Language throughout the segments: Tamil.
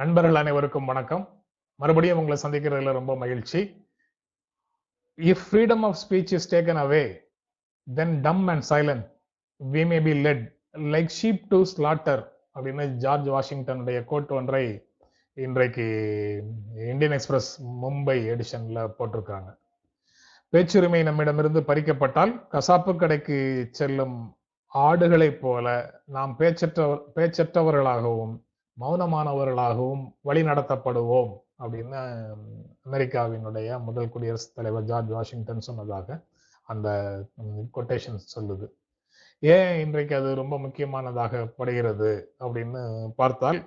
நண்பர்கள் அனைவருக்கும் வணக்கம் மறுபடியும் உங்களை சந்திக்கிறதுல ரொம்ப மகிழ்ச்சி if freedom of speech is taken away then dumb and silent we may be led like sheep to slaughter அப்படின்னு ஜார்ஜ் வாஷிங்டனுடைய கோட் ஒன்றை இன்றைக்கு இந்தியன் எக்ஸ்பிரஸ் மும்பை எடிஷன்ல போட்டிருக்காங்க பேச்சுரிமை நம்மிடமிருந்து பறிக்கப்பட்டால் கசாப்பு கடைக்கு செல்லும் ஆடுகளைப் போல நாம் பேச்சற்ற பேச்சற்றவர்களாகவும் மௌனமானவர்களாகவும் வழிநடத்தப்படுவோம் அப்படின்னு அமெரிக்காவினுடைய முதல் குடியரசுத் தலைவர் ஜார்ஜ் வாஷிங்டன் சொன்னதாக அந்த கொட்டேஷன் சொல்லுது ஏன் இன்றைக்கு அது ரொம்ப முக்கியமானதாக படுகிறது அப்படின்னு பார்த்தால்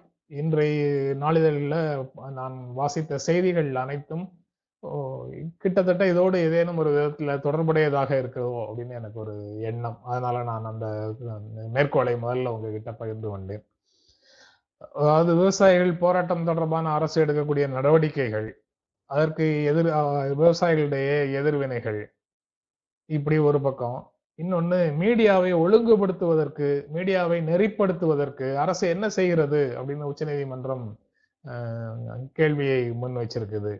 இன்றைய நாளிதழில் நான் வாசித்த செய்திகள் அனைத்தும் கிட்டத்தட்ட இதோடு ஏதேனும் ஒரு விதத்தில் தொடர்புடையதாக இருக்கிறதோ அப்படின்னு எனக்கு ஒரு எண்ணம் அதனால நான் அந்த மேற்கோளை முதல்ல உங்ககிட்ட பகிர்ந்து கொண்டேன் அதாவது விவசாயிகள் போராட்டம் தொடர்பான அரசு எடுக்கக்கூடிய நடவடிக்கைகள் அதற்கு எதிர் விவசாயிகளுடைய எதிர்வினைகள் இப்படி ஒரு பக்கம் இன்னொன்று மீடியாவை ஒழுங்குபடுத்துவதற்கு மீடியாவை நெறிப்படுத்துவதற்கு அரசு என்ன செய்கிறது அப்படின்னு உச்சநீதிமன்றம் கேள்வியை முன் வச்சிருக்குது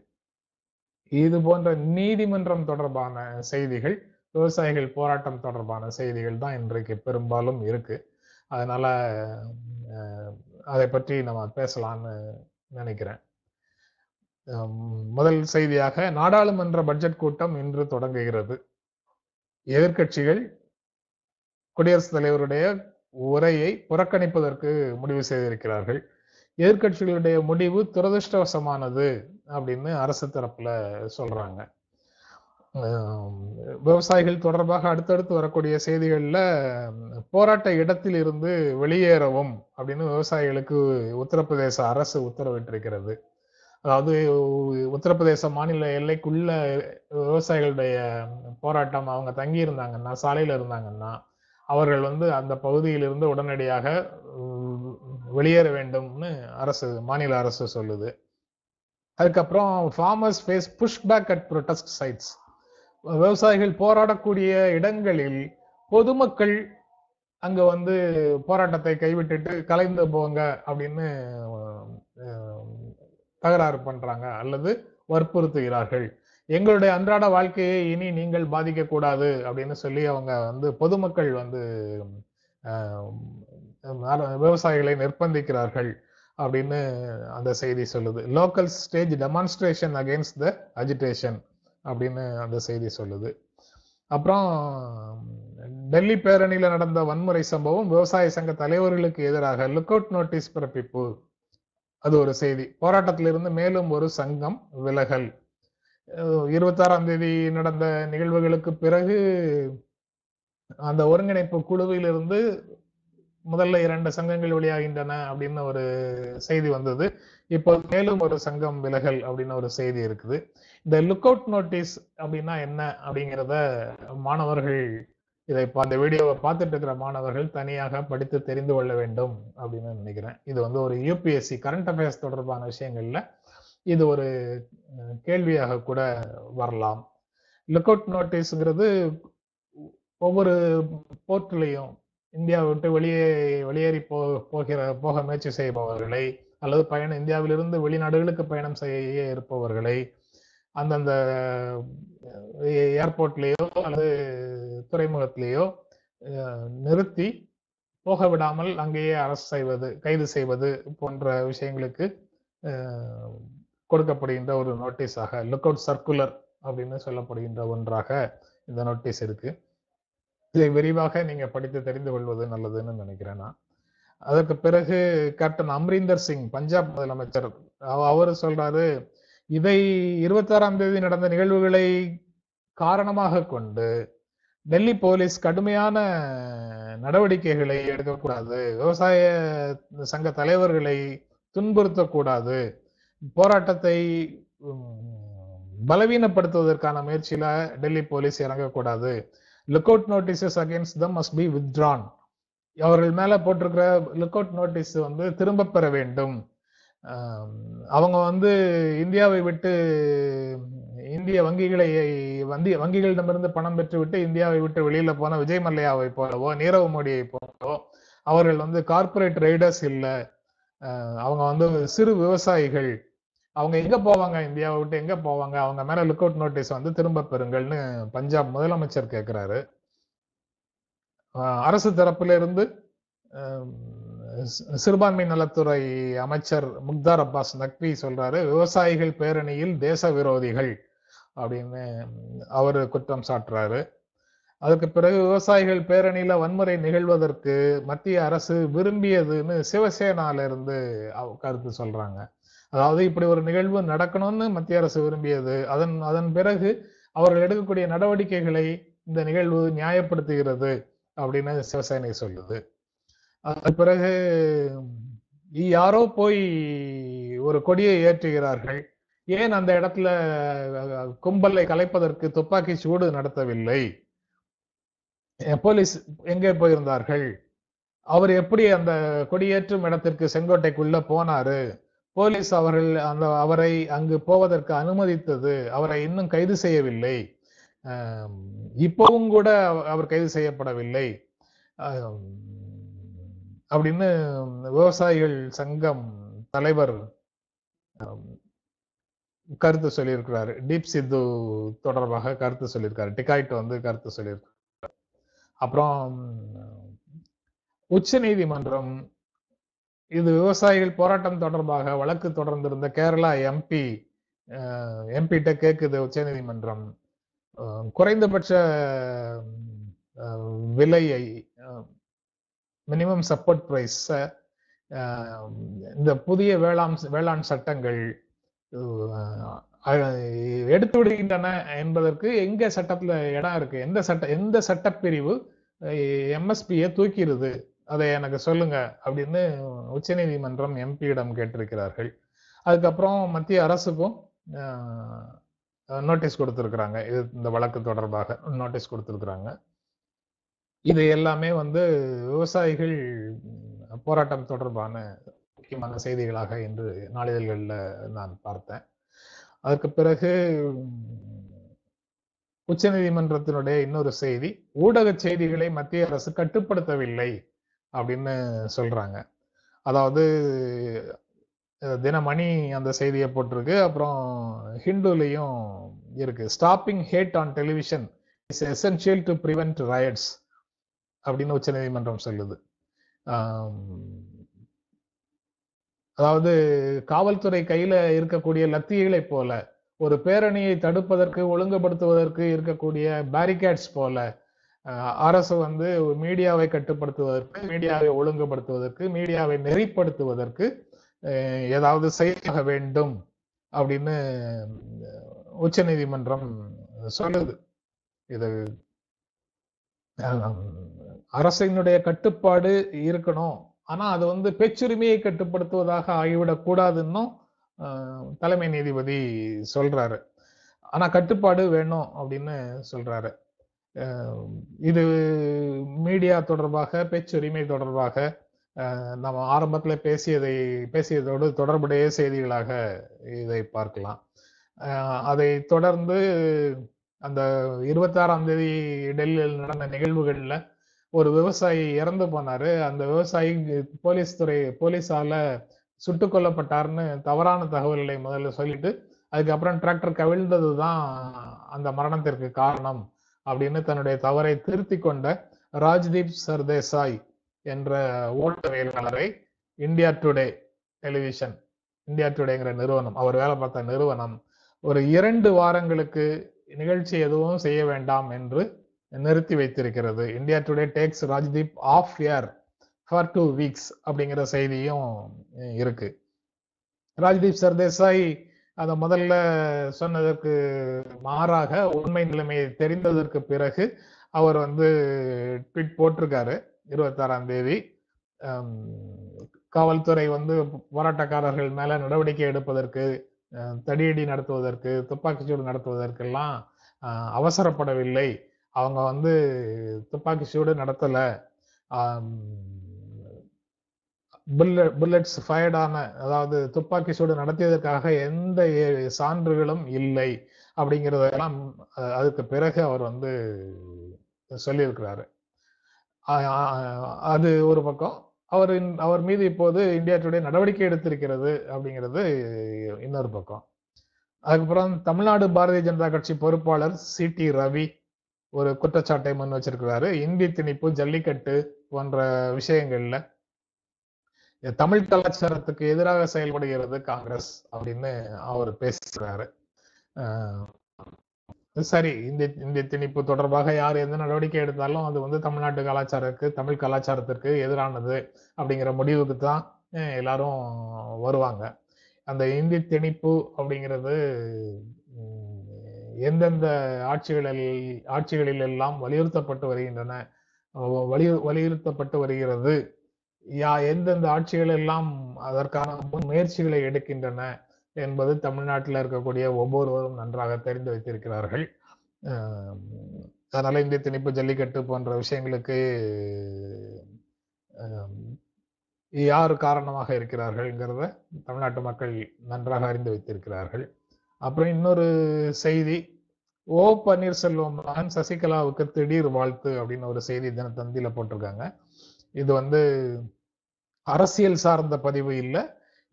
இது போன்ற நீதிமன்றம் தொடர்பான செய்திகள் விவசாயிகள் போராட்டம் தொடர்பான செய்திகள் தான் இன்றைக்கு பெரும்பாலும் இருக்கு அதனால அதை பற்றி நம்ம பேசலாம்னு நினைக்கிறேன் முதல் செய்தியாக நாடாளுமன்ற பட்ஜெட் கூட்டம் இன்று தொடங்குகிறது எதிர்கட்சிகள் குடியரசுத் தலைவருடைய உரையை புறக்கணிப்பதற்கு முடிவு செய்திருக்கிறார்கள் எதிர்கட்சிகளுடைய முடிவு துரதிருஷ்டவசமானது அப்படின்னு அரசு தரப்புல சொல்றாங்க விவசாயிகள் தொடர்பாக அடுத்தடுத்து வரக்கூடிய செய்திகளில் போராட்ட இடத்தில் இருந்து வெளியேறவும் அப்படின்னு விவசாயிகளுக்கு உத்தரப்பிரதேச அரசு உத்தரவிட்டிருக்கிறது அதாவது உத்தரப்பிரதேச மாநில எல்லைக்குள்ள விவசாயிகளுடைய போராட்டம் அவங்க தங்கி இருந்தாங்கன்னா சாலையில இருந்தாங்கன்னா அவர்கள் வந்து அந்த பகுதியிலிருந்து உடனடியாக வெளியேற வேண்டும்னு அரசு மாநில அரசு சொல்லுது அதுக்கப்புறம் farmers face pushback at protest sites விவசாயிகள் போராடக்கூடிய இடங்களில் பொதுமக்கள் அங்க வந்து போராட்டத்தை கைவிட்டுட்டு கலைந்து போங்க அப்படின்னு தகராறு பண்றாங்க அல்லது வற்புறுத்துகிறார்கள் எங்களுடைய அன்றாட வாழ்க்கையை இனி நீங்கள் பாதிக்க கூடாது அப்படின்னு சொல்லி அவங்க வந்து பொதுமக்கள் வந்து விவசாயிகளை நிர்பந்திக்கிறார்கள் அப்படின்னு அந்த செய்தி சொல்லுது local stage demonstration against the agitation அப்படின்னு அந்த செய்தி சொல்லுது அப்புறம் டெல்லி பேரணியில் நடந்த வன்முறை சம்பவம் விவசாய சங்க தலைவர்களுக்கு எதிராக லுக் அவுட் நோட்டீஸ் பிறப்பிப்பு அது ஒரு செய்தி போராட்டத்திலிருந்து மேலும் ஒரு சங்கம் விலகல் இருபத்தாறாம் தேதி நடந்த நிகழ்வுகளுக்கு பிறகு அந்த ஒருங்கிணைப்பு குழுவிலிருந்து முதல்ல இரண்டு சங்கங்கள் வெளியாகின்றன அப்படின்னு ஒரு செய்தி வந்தது இப்போ மேலும் ஒரு சங்கம் விலகல் அப்படின்னு ஒரு செய்தி இருக்குது இந்த லுக் அவுட் நோட்டீஸ் அப்படின்னா என்ன அப்படிங்கிறத மாணவர்கள் இதை இப்போ அந்த வீடியோவை பார்த்துட்டு இருக்கிற மாணவர்கள் தனியாக படித்து தெரிந்து கொள்ள வேண்டும் அப்படின்னு நினைக்கிறேன் இது வந்து ஒரு யூபிஎஸ்சி கரண்ட் அஃபேர்ஸ் தொடர்பான விஷயங்கள்ல இது ஒரு கேள்வியாக கூட வரலாம் லுக் அவுட் நோட்டீஸ்ங்கிறது ஒவ்வொரு போர்ட்லையும் இந்தியாவை விட்டு வெளியே வெளியேறி போ போகிற போக முயற்சி செய்பவர்களை அல்லது பயணம் இந்தியாவிலிருந்து வெளிநாடுகளுக்கு பயணம் செய்ய இருப்பவர்களை அந்தந்த ஏர்போர்ட்லேயோ அல்லது துறைமுகத்திலேயோ நிறுத்தி போக விடாமல் அங்கேயே அரசு செய்வது கைது செய்வது போன்ற விஷயங்களுக்கு கொடுக்கப்படுகின்ற ஒரு நோட்டீஸாக லுக் அவுட் சர்க்குலர் அப்படின்னு சொல்லப்படுகின்ற ஒன்றாக இந்த நோட்டீஸ் இருக்கு இதை விரிவாக நீங்க படித்து தெரிந்து கொள்வது நல்லதுன்னு நினைக்கிறேன் நான் அதற்கு பிறகு கேப்டன் அம்ரீந்தர் சிங் பஞ்சாப் முதலமைச்சர் அவரு சொல்றாரு இதை இருபத்தி ஆறாம் தேதி நடந்த நிகழ்வுகளை காரணமாக கொண்டு டெல்லி போலீஸ் கடுமையான நடவடிக்கைகளை எடுக்கக்கூடாது விவசாய சங்க தலைவர்களை துன்புறுத்தக்கூடாது போராட்டத்தை பலவீனப்படுத்துவதற்கான முயற்சியில டெல்லி போலீஸ் இறங்கக்கூடாது look out notices against them must be withdrawn அவர்கள் மேல போட்டிருக்கிற லுக் அவுட் நோட்டீஸ் வந்து திரும்ப பெற வேண்டும் அவங்க வந்து இந்தியாவை விட்டு இந்திய வங்கிகளை வந்து வங்கிகளிடமிருந்து பணம் பெற்றுவிட்டு இந்தியாவை விட்டு வெளியில போன விஜய் மல்லையாவை போலவோ நீரவ் மோடியை போலவோ அவர்கள் வந்து கார்பரேட் ரைடர்ஸ் இல்லை அவங்க வந்து சிறு விவசாயிகள் அவங்க எங்க போவாங்க இந்தியாவை விட்டு எங்க போவாங்க அவங்க மேல லுக் அவுட் நோட்டீஸ் வந்து திரும்ப பெறுங்கள்னு பஞ்சாப் முதலமைச்சர் கேட்கிறாரு அரசு தரப்பிலிருந்து சிறுபான்மை நலத்துறை அமைச்சர் முக்தார் அப்பாஸ் நக்வி சொல்றாரு விவசாயிகள் பேரணியில் தேச விரோதிகள் அப்படின்னு அவர் குற்றம் சாட்டுறாரு அதுக்கு பிறகு விவசாயிகள் பேரணியில வன்முறை நிகழ்வதற்கு மத்திய அரசு விரும்பியதுன்னு சிவசேனால இருந்து கருத்து சொல்றாங்க அதாவது இப்படி ஒரு நிகழ்வு நடக்கணும்னு மத்திய அரசு விரும்பியது அதன் அதன் பிறகு அவர்கள் எடுக்கக்கூடிய நடவடிக்கைகளை இந்த நிகழ்வு நியாயப்படுத்துகிறது அப்படின்னு சிவசேனை சொல்லுது அதன் பிறகு யாரோ போய் ஒரு கொடியை ஏற்றுகிறார்கள் ஏன் அந்த இடத்துல கும்பலை கலைப்பதற்கு துப்பாக்கி சூடு நடத்தவில்லை போலீஸ் எங்கே போயிருந்தார்கள் அவர் எப்படி அந்த கொடியேற்றும் இடத்திற்கு செங்கோட்டைக்குள்ள போனாரு போலீஸ் அவர்கள் அந்த அவரை அங்கு போவதற்கு அனுமதித்தது அவரை இன்னும் கைது செய்யவில்லை இப்பவும் கூட அவர் கைது செய்யப்படவில்லை அப்படின்னு விவசாயிகள் சங்கம் தலைவர் கருத்து சொல்லியிருக்கிறாரு டீப் சித்து தொடர்பாக கருத்து சொல்லியிருக்காரு டிகாய்ட் வந்து கருத்து சொல்லியிருக்காரு அப்புறம் உச்ச நீதிமன்றம் இது விவசாயிகள் போராட்டம் தொடர்பாக வழக்கு தொடர்ந்திருந்த கேரளா எம்பி எம்பிட்ட கேக்குது உச்ச நீதிமன்றம் குறைந்தபட்ச விலையை மினிமம் சப்போர்ட் ப்ரைஸை இந்த புதிய வேளாண் வேளாண் சட்டங்கள் எடுத்து விடுகின்றன என்பதற்கு எங்க சட்டத்துல இடம் இருக்கு எந்த சட்ட எந்த சட்டப்பிரிவு எம்எஸ்பியை தூக்கிடுது அதை எனக்கு சொல்லுங்க அப்படின்னு உச்சநீதிமன்றம் எம்பியிடம் கேட்டிருக்கிறார்கள் அதுக்கப்புறம் மத்திய அரசுக்கும் நோட்டீஸ் கொடுத்துருக்குறாங்க இது இந்த வழக்கு தொடர்பாக நோட்டீஸ் கொடுத்துருக்குறாங்க இது எல்லாமே வந்து விவசாயிகள் போராட்டம் தொடர்பான முக்கியமான செய்திகளாக இன்று நாளிதழ்களில் நான் பார்த்தேன் அதற்கு பிறகு உச்சநீதிமன்றத்தினுடைய இன்னொரு செய்தி ஊடக செய்திகளை மத்திய அரசு கட்டுப்படுத்தவில்லை அப்படின்னு சொல்றாங்க அதாவது தினமணி அந்த செய்தியை போட்டிருக்கு அப்புறம் ஹிண்டுலையும் இருக்கு stopping hate on television is essential to prevent riots அப்படின்னு உச்ச நீதிமன்றம் சொல்லுது அதாவது காவல்துறை கையில இருக்கக்கூடிய லத்திகளை போல ஒரு பேரணியை தடுப்பதற்கு ஒழுங்குபடுத்துவதற்கு இருக்கக்கூடிய பேரிகேட்ஸ் போல அரசு வந்து மீடியாவை கட்டுப்படுத்துவதற்கு மீடியாவை ஒழுங்குபடுத்துவதற்கு மீடியாவை நெறிப்படுத்துவதற்கு ஏதாவது செயலாக வேண்டும் அப்படின்னு உச்ச நீதிமன்றம் சொல்லுது இது அரசினுடைய கட்டுப்பாடு இருக்கணும் ஆனா அது வந்து பேச்சுரிமையை கட்டுப்படுத்துவதாக ஆகிவிடக் தலைமை நீதிபதி சொல்றாரு ஆனா கட்டுப்பாடு வேணும் அப்படின்னு சொல்றாரு இது மீடியா தொடர்பாக பேச்சுரிமை தொடர்பாக நம்ம ஆரம்பத்தில் பேசியதை பேசியதோடு தொடர்புடைய செய்திகளாக இதை பார்க்கலாம் அதை தொடர்ந்து அந்த இருபத்தாறாம் தேதி டெல்லியில் நடந்த நிகழ்வுகளில் ஒரு விவசாயி இறந்து போனார் அந்த விவசாயி போலீஸ் துறை போலீஸால சுட்டு கொல்லப்பட்டார்னு தவறான தகவல்களை முதல்ல சொல்லிட்டு அதுக்கப்புறம் டிராக்டர் கவிழ்ந்தது தான் அந்த மரணத்திற்கு காரணம் அப்படின்னு தன்னுடைய தவறை திருத்தி கொண்ட ராஜ்தீப் சர்தேசாய் என்ற ஊடகவியலாளரை இந்தியா டுடே டெலிவிஷன் இந்தியா டுடேங்கிற நிறுவனம் அவர் வேலை பார்த்த நிறுவனம் ஒரு இரண்டு வாரங்களுக்கு நிகழ்ச்சி எதுவும் செய்ய வேண்டாம் என்று நிறுத்தி வைத்திருக்கிறது India Today takes Rajdeep off air for two weeks அப்படிங்கிற செய்தியும் இருக்கு ராஜ்தீப் சர்தேசாய் அதை முதல்ல சொன்னதற்கு மாறாக உண்மை நிலைமையை தெரிந்ததற்கு பிறகு அவர் வந்து ட்விட் போட்டிருக்காரு இருபத்தாறாம் தேதி காவல்துறை வந்து போராட்டக்காரர்கள் மேல நடவடிக்கை எடுப்பதற்கு தடியடி நடத்துவதற்கு துப்பாக்கிச்சூடு நடத்துவதற்கெல்லாம் அவசரப்படவில்லை அவங்க வந்து துப்பாக்கிச்சூடு நடத்தலை புல்லட் புல்லட்ஸ் ஃபயர்டான அதாவது துப்பாக்கி சூடு நடத்தியதற்காக எந்த சான்றுகளும் இல்லை அப்படிங்கிறதெல்லாம் அதுக்கு பிறகு அவர் வந்து சொல்லியிருக்கிறாரு அது ஒரு பக்கம் அவர் அவர் மீது இப்போது இந்தியா டுடே நடவடிக்கை எடுத்திருக்கிறது அப்படிங்கிறது இன்னொரு பக்கம் அதுக்கப்புறம் தமிழ்நாடு பாரதிய ஜனதா கட்சி பொறுப்பாளர் சி டி ரவி ஒரு குற்றச்சாட்டை முன் வச்சிருக்கிறாரு இந்தி திணிப்பு ஜல்லிக்கட்டு போன்ற விஷயங்கள்ல தமிழ் கலாச்சாரத்துக்கு எதிராக செயல்படுகிறது காங்கிரஸ் அப்படின்னு அவர் பேசுகிறாரு சரி இந்த இந்த திணிப்பு தொடர்பாக யார் எந்த நடவடிக்கை எடுத்தாலும் அது வந்து தமிழ்நாட்டு கலாச்சாரத்துக்கு தமிழ் கலாச்சாரத்திற்கு எதிரானது அப்படிங்கிற முடிவுக்கு தான் எல்லாரும் வருவாங்க அந்த இந்தி திணிப்பு அப்படிங்கிறது எந்தெந்த ஆட்சிகளில் ஆட்சிகளில் எல்லாம் வலியுறுத்தப்பட்டு வருகின்றன வலியு வலியுறுத்தப்பட்டு வருகிறது யா எந்தெந்த ஆட்சிகள் எல்லாம் அதற்கான முன் முயற்சிகளை எடுக்கின்றன என்பது தமிழ்நாட்டில் இருக்கக்கூடிய ஒவ்வொருவரும் நன்றாக தெரிந்து வைத்திருக்கிறார்கள் அதனால இந்திய திணிப்பு ஜல்லிக்கட்டு போன்ற விஷயங்களுக்கு யார் காரணமாக இருக்கிறார்கள்ங்கிறத தமிழ்நாட்டு மக்கள் நன்றாக அறிந்து வைத்திருக்கிறார்கள் அப்புறம் இன்னொரு செய்தி ஓ பன்னீர்செல்வம் மகன் சசிகலாவுக்கு திடீர் வாழ்த்து அப்படின்னு ஒரு செய்தி தினத்தந்தியில போட்டிருக்காங்க இது வந்து அரசியல் சார்ந்த பதிவு இல்லை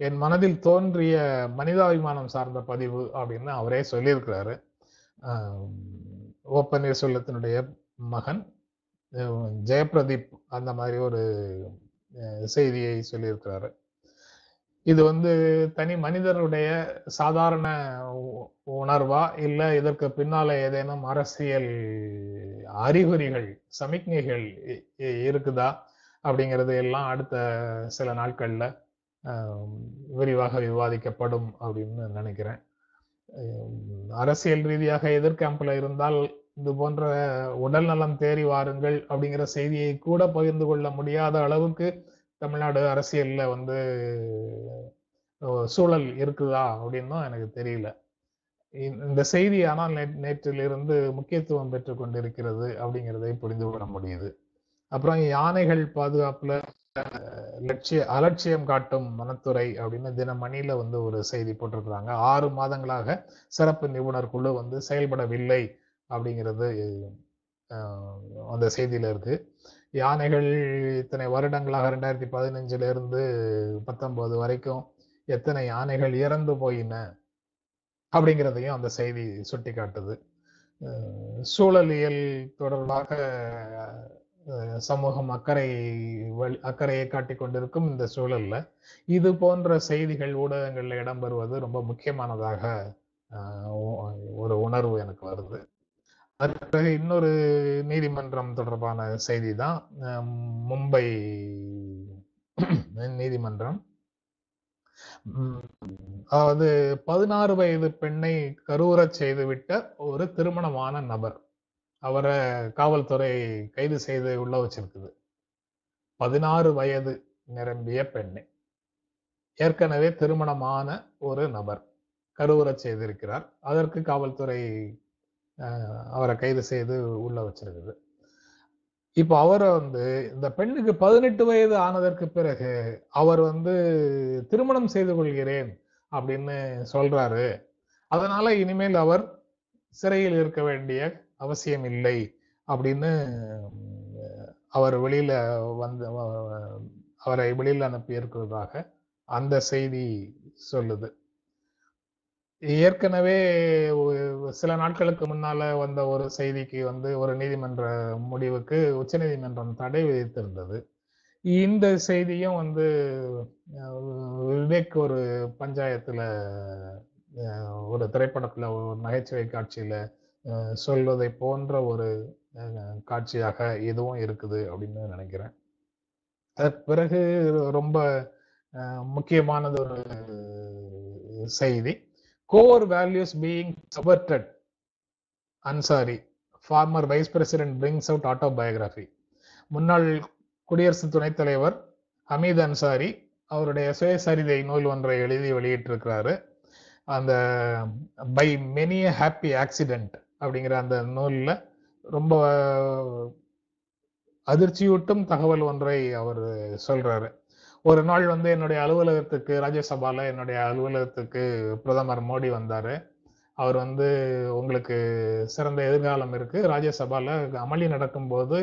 என் மனதில் தோன்றிய மனிதாபிமானம் சார்ந்த பதிவு அப்படின்னு அவரே சொல்லியிருக்கிறாரு ஓப்பநீர் சொல்லத்தினுடைய மகன் ஜெயபிரதீப் அந்த மாதிரி ஒரு செய்தியை சொல்லியிருக்கிறாரு இது வந்து தனி மனிதருடைய சாதாரண உணர்வா இல்லை இதற்கு பின்னால ஏதேனும் அரசியல் அறிகுறிகள் சமிக்ஞைகள் இருக்குதா அப்படிங்கிறது எல்லாம் அடுத்த சில நாட்கள்ல விரிவாக விவாதிக்கப்படும் அப்படின்னு நினைக்கிறேன் அரசியல் ரீதியாக எதிர்கேம்பில் இருந்தால் இது போன்ற உடல் நலம் தேறி வாருங்கள் அப்படிங்கிற செய்தியை கூட பகிர்ந்து கொள்ள முடியாத அளவுக்கு தமிழ்நாடு அரசியலில் வந்து சூழல் இருக்குதா அப்படின்னும் எனக்கு தெரியல இந்த செய்தி ஆனால் நேற்றிலிருந்து முக்கியத்துவம் பெற்று கொண்டிருக்கிறது அப்படிங்கிறதை புரிந்து கொள்ள முடியுது அப்புறம் யானைகள் பாதுகாப்புல லட்சிய அலட்சியம் காட்டும் வனத்துறை அப்படின்னு தினமணியில வந்து ஒரு செய்தி போட்டிருக்கிறாங்க ஆறு மாதங்களாக சிறப்பு நிபுணர் குழு வந்து செயல்படவில்லை அப்படிங்கிறது அந்த செய்தியில இருக்கு யானைகள் இத்தனை வருடங்களாக ரெண்டாயிரத்தி பதினஞ்சுல இருந்து பத்தொன்பது வரைக்கும் எத்தனை யானைகள் இறந்து போயின அப்படிங்கிறதையும் அந்த செய்தி சுட்டி காட்டுது சூழலியல் தொடர்பாக சமூகம் அக்கறை அக்கறையை காட்டி கொண்டிருக்கும் இந்த சூழல்ல இது போன்ற செய்திகள் ஊடகங்கள்ல இடம்பெறுவது ரொம்ப முக்கியமானதாக ஒரு உணர்வு எனக்கு வருது அதுக்கு இன்னொரு நீதிமன்றம் தொடர்பான செய்தி தான் மும்பை நீதிமன்றம் அதாவது பதினாறு வயது பெண்ணை கருவுறச் செய்துவிட்ட ஒரு திருமணமான நபர் அவரை காவல்துறை கைது செய்து உள்ள வச்சிருக்குது பதினாறு வயது நிரம்பிய பெண்ணை ஏற்கனவே திருமணமான ஒரு நபர் கருவுறச் செய்திருக்கிறார் அதற்கு காவல்துறை அவரை கைது செய்து உள்ள வச்சிருக்குது இப்போ அவரை வந்து இந்த பெண்ணுக்கு பதினெட்டு வயது ஆனதற்கு பிறகு அவர் வந்து திருமணம் செய்து கொள்கிறேன் அப்படின்னு சொல்றாரு அதனால இனிமேல் அவர் சிறையில் இருக்க வேண்டிய அவசியம் இல்லை அப்படின்னு அவர் வெளியில வந்து அவரை வெளியில் அனுப்பி இருக்கிறதாக அந்த செய்தி சொல்லுது ஏற்கனவே சில நாட்களுக்கு முன்னால வந்த ஒரு செய்திக்கு வந்து ஒரு நீதிமன்ற முடிவுக்கு உச்ச நீதிமன்றம் தடை விதித்திருந்தது இந்த செய்தியும் வந்து விவேக் ஒரு பஞ்சாயத்துல ஒரு திரைப்படத்துல ஒரு நகைச்சுவை காட்சியில சொல்வதை போன்ற ஒரு காட்சியாக எதுவும் இருக்குது அப்படின்னு நினைக்கிறேன் அதற்கு பிறகு ரொம்ப முக்கியமானது ஒரு செய்தி core values being subverted Ansari former vice president brings out autobiography முன்னாள் குடியரசு துணைத் தலைவர் ஹமீத் அன்சாரி அவருடைய சுயசரிதை நூல் ஒன்றை எழுதி வெளியிட்டிருக்கிறாரு அந்த பை மெனி ஹாப்பி ஆக்சிடென்ட் அப்படிங்கிற அந்த நூலில் ரொம்ப அதிர்ச்சியூட்டும் தகவல் ஒன்றை அவர் சொல்றாரு ஒரு நாள் வந்து என்னுடைய அலுவலகத்துக்கு ராஜ்யசபால என்னுடைய அலுவலகத்துக்கு பிரதமர் மோடி வந்தாரு அவர் வந்து உங்களுக்கு சிறந்த எதிர்காலம் இருக்கு ராஜ்யசபால அமளி நடக்கும்போது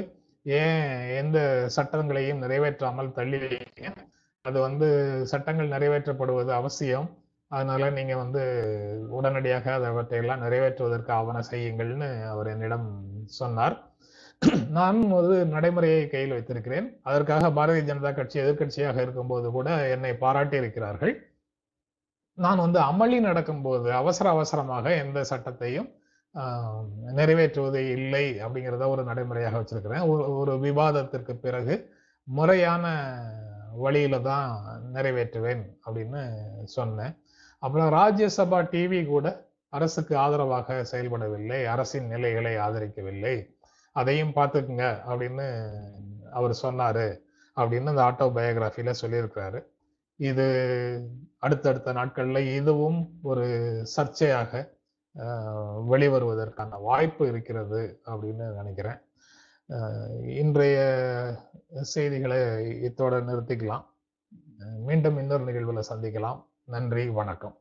ஏன் எந்த சட்டங்களையும் நிறைவேற்றாமல் தள்ளி அது வந்து சட்டங்கள் நிறைவேற்றப்படுவது அவசியம் அதனால நீங்க வந்து உடனடியாக அதை அவற்றையெல்லாம் நிறைவேற்றுவதற்கு ஆவண செய்யுங்கள்னு அவர் என்னிடம் சொன்னார் நான் ஒரு நடைமுறையை கையில் வைத்திருக்கிறேன் அதற்காக பாரதிய ஜனதா கட்சி எதிர்கட்சியாக இருக்கும்போது கூட என்னை பாராட்டி இருக்கிறார்கள் நான் வந்து அமளி நடக்கும்போது அவசர அவசரமாக எந்த சட்டத்தையும் நிறைவேற்றுவது இல்லை அப்படிங்கிறத ஒரு நடைமுறையாக வச்சிருக்கிறேன் ஒரு விவாதத்திற்கு பிறகு முறையான வழியில தான் நிறைவேற்றுவேன் அப்படின்னு சொன்னேன் அப்புறம் ராஜ்யசபா டிவி கூட அரசுக்கு ஆதரவாக செயல்படவில்லை அரசின் நிலைகளை ஆதரிக்கவில்லை அதையும் பார்த்துக்குங்க அப்படின்னு அவர் சொன்னாரு அப்படின்னு அந்த ஆட்டோ பயோகிராஃபியில் சொல்லியிருக்கிறாரு இது அடுத்தடுத்த நாட்களில் இதுவும் ஒரு சர்ச்சையாக வெளிவருவதற்கான வாய்ப்பு இருக்கிறது அப்படின்னு நினைக்கிறேன் இன்றைய செய்திகளை இத்தோட நிறுத்திக்கலாம் மீண்டும் இன்னொரு நிகழ்வில் சந்திக்கலாம் நன்றி வணக்கம்